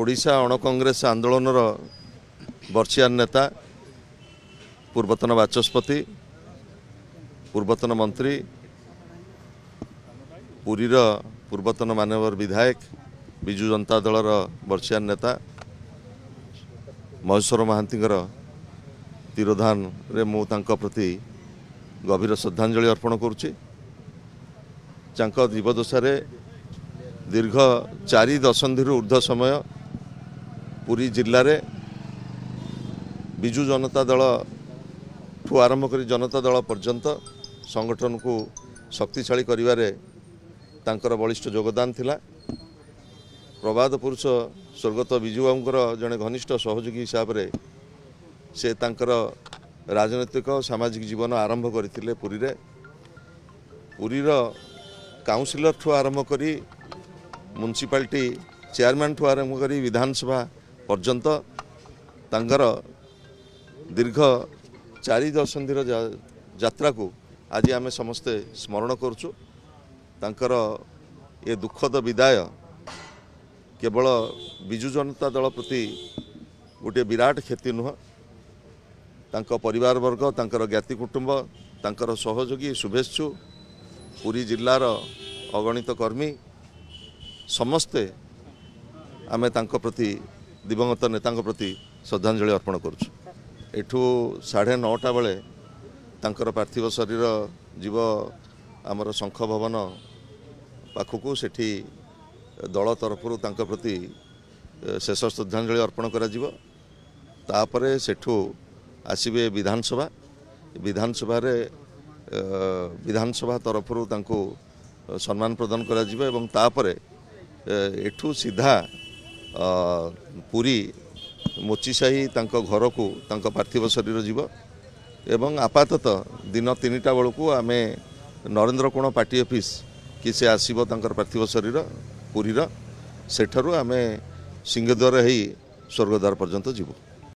ଓଡ଼ିଶା ଅଣକଂଗ୍ରେସ ଆନ୍ଦୋଳନର ବର୍ଷିଆନ ନେତା ପୂର୍ବତନ ବାଚସ୍ପତି ପୂର୍ବତନ ମନ୍ତ୍ରୀ ପୁରୀର ପୂର୍ବତନ ମାନବର ବିଧାୟକ ବିଜୁ ଜନତା ଦଳର ବର୍ଷିଆନ ନେତା ମହେଶ୍ୱର ମହାନ୍ତିଙ୍କର ତିରୋଧାନରେ ମୁଁ ତାଙ୍କ ପ୍ରତି ଗଭୀର ଶ୍ରଦ୍ଧାଞ୍ଜଳି ଅର୍ପଣ କରୁଛି ତାଙ୍କ ଜୀବଦଶାରେ ଦୀର୍ଘ ଚାରି ଦଶନ୍ଧିରୁ ଉର୍ଦ୍ଧ୍ୱ ସମୟ ପୁରୀ ଜିଲ୍ଲାରେ ବିଜୁ ଜନତା ଦଳଠୁ ଆରମ୍ଭ କରି ଜନତା ଦଳ ପର୍ଯ୍ୟନ୍ତ ସଂଗଠନକୁ ଶକ୍ତିଶାଳୀ କରିବାରେ ତାଙ୍କର ବଳିଷ୍ଠ ଯୋଗଦାନ ଥିଲା ପ୍ରବାଦ ପୁରୁଷ ସ୍ୱର୍ଗତ ବିଜୁବାବୁଙ୍କର ଜଣେ ଘନିଷ୍ଠ ସହଯୋଗୀ ହିସାବରେ ସେ ତାଙ୍କର ରାଜନୈତିକ ସାମାଜିକ ଜୀବନ ଆରମ୍ଭ କରିଥିଲେ ପୁରୀରେ ପୁରୀର କାଉନସିଲର୍ଠୁ ଆରମ୍ଭ କରି ମ୍ୟୁନିସିପାଲିଟି ଚେୟାରମ୍ୟାନ୍ଠୁ ଆରମ୍ଭ କରି ବିଧାନସଭା ପର୍ଯ୍ୟନ୍ତ ତାଙ୍କର ଦୀର୍ଘ ଚାରି ଦଶନ୍ଧିର ଯାତ୍ରାକୁ ଆଜି ଆମେ ସମସ୍ତେ ସ୍ମରଣ କରୁଛୁ ତାଙ୍କର ଏ ଦୁଃଖଦ ବିଦାୟ କେବଳ ବିଜୁ ଜନତା ଦଳ ପ୍ରତି ଗୋଟିଏ ବିରାଟ କ୍ଷତି ନୁହଁ ତାଙ୍କ ପରିବାରବର୍ଗ ତାଙ୍କର ଜ୍ଞାତି କୁଟୁମ୍ବ ତାଙ୍କର ସହଯୋଗୀ ଶୁଭେଚ୍ଛୁ ପୁରୀ ଜିଲ୍ଲାର ଅଗଣିତ କର୍ମୀ ସମସ୍ତେ ଆମେ ତାଙ୍କ ପ୍ରତି ଦିବଂଗତ ନେତାଙ୍କ ପ୍ରତି ଶ୍ରଦ୍ଧାଞ୍ଜଳି ଅର୍ପଣ କରୁଛୁ ଏଠୁ ସାଢ଼େ ନଅଟା ବେଳେ ତାଙ୍କର ପାର୍ଥିବ ଶରୀର ଯିବ ଆମର ଶଙ୍ଖ ଭବନ ପାଖକୁ ସେଠି ଦଳ ତରଫରୁ ତାଙ୍କ ପ୍ରତି ଶେଷ ଶ୍ରଦ୍ଧାଞ୍ଜଳି ଅର୍ପଣ କରାଯିବ ତାପରେ ସେଠୁ ଆସିବେ ବିଧାନସଭା ବିଧାନସଭାରେ ବିଧାନସଭା ତରଫରୁ ତାଙ୍କୁ ସମ୍ମାନ ପ୍ରଦାନ କରାଯିବ ଏବଂ ତାପରେ ଏଠୁ ସିଧା ପୁରୀ ମୋଚିସାହି ତାଙ୍କ ଘରକୁ ତାଙ୍କ ପାର୍ଥିବ ଶରୀର ଯିବ ଏବଂ ଆପାତତଃ ଦିନ ତିନିଟା ବେଳକୁ ଆମେ ନରେନ୍ଦ୍ରକୋଣ ପାର୍ଟି ଅଫିସ୍ କି ସେ ଆସିବ ତାଙ୍କର ପାର୍ଥିବ ଶରୀର ପୁରୀର ସେଠାରୁ ଆମେ ସିଂହଦ୍ୱାର ହେଇ ସ୍ୱର୍ଗଦ୍ୱାର ପର୍ଯ୍ୟନ୍ତ ଯିବୁ